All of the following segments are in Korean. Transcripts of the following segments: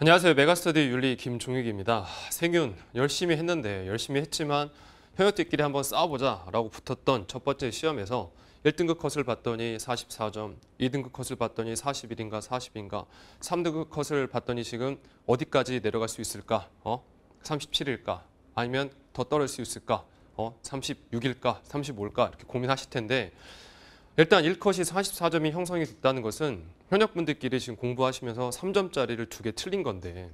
안녕하세요. 메가스터디 윤리 김종익입니다. 생윤 열심히 했는데 열심히 했지만 현역들끼리 한번 싸워보자라고 붙었던 첫 번째 시험에서 1등급 컷을 봤더니 44점, 2등급 컷을 봤더니 41인가 40인가, 3등급 컷을 봤더니 지금 어디까지 내려갈 수 있을까? 어? 37일까? 아니면 더 떨어질 수 있을까? 어? 36일까? 35일까? 이렇게 고민하실 텐데 일단 1컷이 44점이 형성이 됐다는 것은 현역분들끼리 지금 공부하시면서 3점짜리를 두 개 틀린 건데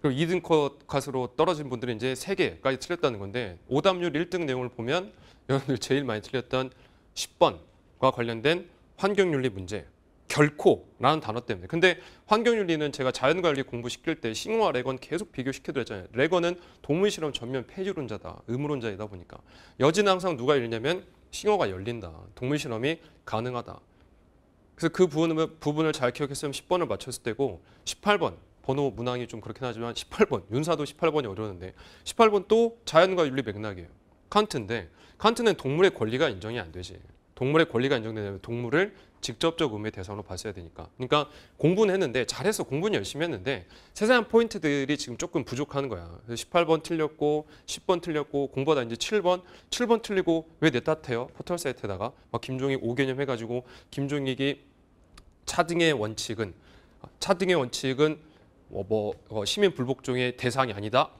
그리고 2등컷 컷으로 떨어진 분들은 이제 3개까지 틀렸다는 건데 오답률 1등 내용을 보면 여러분들 제일 많이 틀렸던 10번과 관련된 환경윤리 문제 결코라는 단어 때문에 근데 환경윤리는 제가 자연관리 공부시킬 때싱어와 레건 계속 비교시켜드렸잖아요 레건은 동물실험 전면 폐지론자다 의무론자이다 보니까 여지는 항상 누가 열리냐면 싱어가 열린다. 동물실험이 가능하다. 그래서 그 부분을, 부분을 잘 기억했으면 10번을 맞췄을 때고 18번 번호 문항이 좀 그렇긴 하지만 18번 윤사도 18번이 어려웠는데 18번 또 자연과 윤리 맥락이에요. 칸트인데 칸트는 동물의 권리가 인정이 안 되지. 동물의 권리가 인정되냐면 동물을 직접적 의미의 대상으로 봤어야 되니까. 그러니까 공부는 했는데 잘해서 공부는 열심히 했는데 세세한 포인트들이 지금 조금 부족한 거야. 그래서 18번 틀렸고 10번 틀렸고 공부하다 이제 7번 7번 틀리고 왜 내 탓해요? 포털 사이트에다가 막 김종익 5개념 해가지고 김종익이 차등의 원칙은 차등의 원칙은 뭐, 뭐 어, 시민 불복종의 대상이 아니다.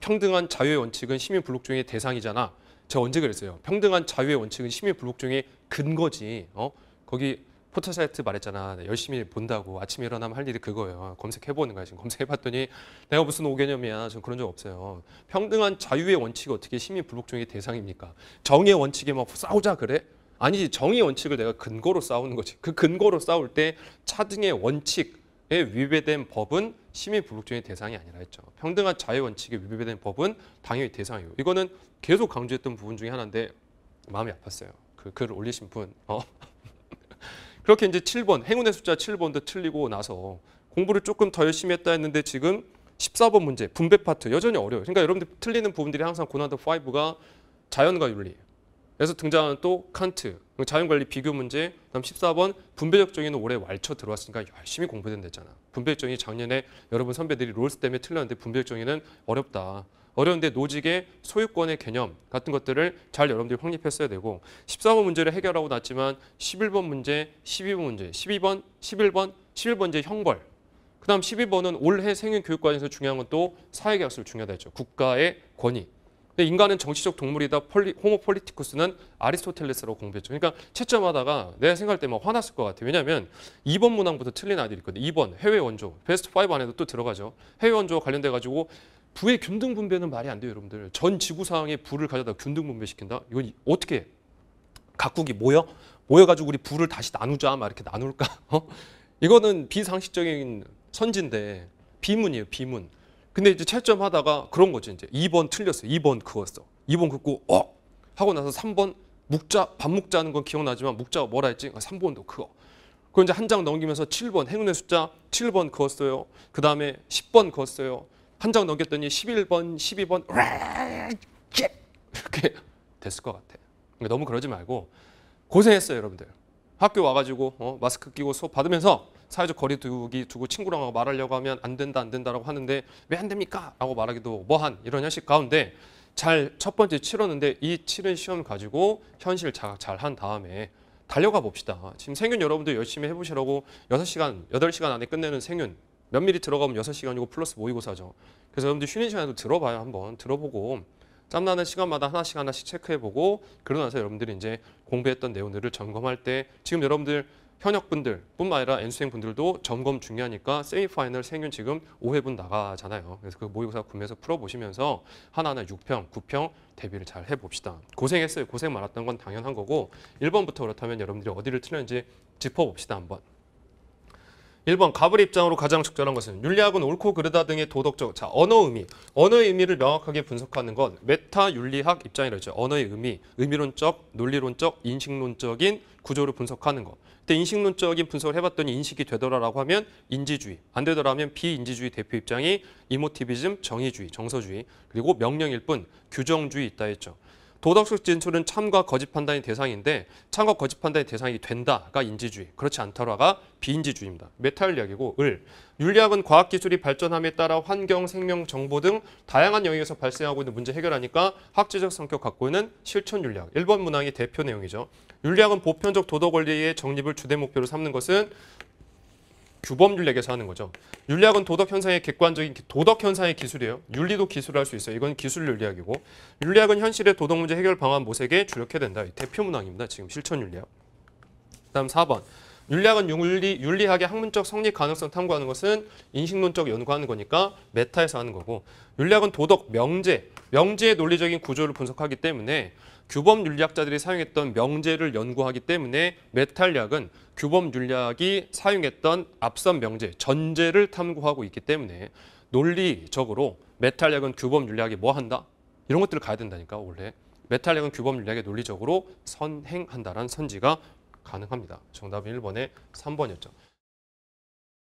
평등한 자유의 원칙은 시민 불복종의 대상이잖아. 제가 언제 그랬어요. 평등한 자유의 원칙은 시민 불복종의 근거지. 어? 거기 포털 사이트 말했잖아. 네, 열심히 본다고. 아침에 일어나면 할 일이 그거예요. 검색해보는 거야. 지금 검색해봤더니 내가 무슨 오개념이야. 전 그런 적 없어요. 평등한 자유의 원칙이 어떻게 시민 불복종의 대상입니까? 정의 원칙에 막 싸우자 그래? 아니지. 정의 원칙을 내가 근거로 싸우는 거지. 그 근거로 싸울 때 차등의 원칙에 위배된 법은 시민 불복종의 대상이 아니라 했죠. 평등한 자유 원칙에 위배된 법은 당연히 대상이고 이거는 계속 강조했던 부분 중에 하나인데 마음이 아팠어요. 그 글을 올리신 분. 어. 그렇게 이제 7번 행운의 숫자 7번도 틀리고 나서 공부를 조금 더 열심히 했다 했는데 지금 14번 문제 분배 파트 여전히 어려워요. 그러니까 여러분들 틀리는 부분들이 항상 고난도 5가 자연과 윤리 그래서 등장하는 또 칸트, 자연관리 비교 문제, 그다음 14번 분배적 정의는 올해 말초 들어왔으니까 열심히 공부된댔잖아. 분배적 정의 작년에 여러분 선배들이 롤스 때문에 틀렸는데 분배적 정의는 어렵다. 어려운데 노직의 소유권의 개념 같은 것들을 잘 여러분들이 확립했어야 되고 14번 문제를 해결하고 났지만 11번 문제, 12번 문제, 12번, 11번, 11번제 형벌 그 다음 12번은 올해 생윤 교육과정에서 중요한 건 또사회계약서를 중요하다 했죠. 국가의 권위. 근데 인간은 정치적 동물이다. 폴리, 호모 폴리티쿠스는 아리스토텔레스로 공부했죠. 그러니까 채점하다가 내가 생각할 때 막 화났을 것 같아요. 왜냐하면 2번 문항부터 틀린 아이들이 있거든요. 2번 해외 원조. 베스트 5 안에도 또 들어가죠. 해외 원조와 관련돼 가지고 부의 균등 분배는 말이 안 돼요, 여러분들. 전 지구상의 부를 가져다 균등 분배시킨다? 이건 어떻게 각국이 모여? 모여가지고 우리 부를 다시 나누자, 막 이렇게 나눌까? 어? 이거는 비상식적인 선진데 비문이에요, 비문. 근데 이제 채점하다가 그런 거지 이제 2번 틀렸어요. 2번 그었어. 2번 긋고 어 하고 나서 3번 묵자 반묵자 하는 건 기억나지만 묵자가 뭐라 했지? 3번도 아, 그어그 이제 한 장 넘기면서 7번 행운의 숫자 7번 그었어요. 그 다음에 10번 그었어요. 한 장 넘겼더니 11번, 12번 이렇게 됐을 것 같아. 그러니까 너무 그러지 말고 고생했어요 여러분들. 학교 와가지고 어, 마스크 끼고 수업 받으면서 사회적 거리 두기 두고 친구랑 말하려고 하면 안 된다 안 된다라고 하는데 왜 안 됩니까? 라고 말하기도 뭐한 이런 현실 가운데 잘 첫 번째 치렀는데 이 치른 시험 가지고 현실 잘한 다음에 달려가 봅시다. 지금 생윤 여러분들 열심히 해보시라고 6시간, 8시간 안에 끝내는 생윤 몇 미리 들어가면 6시간이고 플러스 모의고사죠. 그래서 여러분들 쉬는 시간에도 들어봐요. 한번 들어보고 짬나는 시간마다 하나씩 하나씩 체크해보고 그러고 나서 여러분들이 이제 공부했던 내용들을 점검할 때 지금 여러분들 현역분들뿐만 아니라 N수생분들도 점검 중요하니까 세미파이널 생윤 지금 5회분 나가잖아요. 그래서 그 모의고사 구매해서 풀어보시면서 하나하나 6평, 9평 대비를 잘 해봅시다. 고생했어요. 고생 많았던 건 당연한 거고 1번부터 그렇다면 여러분들이 어디를 틀렸는지 짚어봅시다 한번. 1번 가불 입장으로 가장 적절한 것은 윤리학은 옳고 그르다 등의 도덕적 자 언어 의미 언어의 의미를 명확하게 분석하는 것 메타 윤리학 입장이라죠 언어의 의미 의미론적 논리론적 인식론적인 구조를 분석하는 것 그때 인식론적인 분석을 해봤더니 인식이 되더라라고 하면 인지주의, 안 되더라면 비인지주의 대표 입장이 이모티비즘, 정의주의, 정서주의, 그리고 명령일 뿐 규정주의 있다 했죠. 도덕적 진출은 참과 거짓 판단의 대상인데 참과 거짓 판단의 대상이 된다가 인지주의, 그렇지 않다라가 비인지주의입니다. 메타리학이고 을, 윤리학은 과학기술이 발전함에 따라 환경, 생명, 정보 등 다양한 영역에서 발생하고 있는 문제 해결하니까 학제적 성격 갖고 있는 실천윤리학, 1번 문항의 대표 내용이죠. 윤리학은 보편적 도덕 원리의 정립을 주된 목표로 삼는 것은 규범윤리학에서 하는 거죠. 윤리학은 도덕 현상의 객관적인 도덕 현상의 기술이에요. 윤리도 기술을 할 수 있어요. 이건 기술 윤리학이고 윤리학은 현실의 도덕 문제 해결 방안 모색에 주력해야 된다. 대표 문항입니다. 지금 실천 윤리학. 그다음 4번. 윤리학은 윤리, 윤리학의 학문적 성립 가능성 탐구하는 것은 인식론적 연구하는 거니까 메타에서 하는 거고 윤리학은 도덕, 명제, 명제의 논리적인 구조를 분석하기 때문에 규범 윤리학자들이 사용했던 명제를 연구하기 때문에 메탈리학은 규범 윤리학이 사용했던 앞선 명제, 전제를 탐구하고 있기 때문에 논리적으로 메탈리학은 규범 윤리학이 뭐 한다? 이런 것들을 가야 된다니까 원래. 메탈리학은 규범 윤리학의 논리적으로 선행한다라는 선지가 가능합니다. 정답은 1번에 3번이었죠.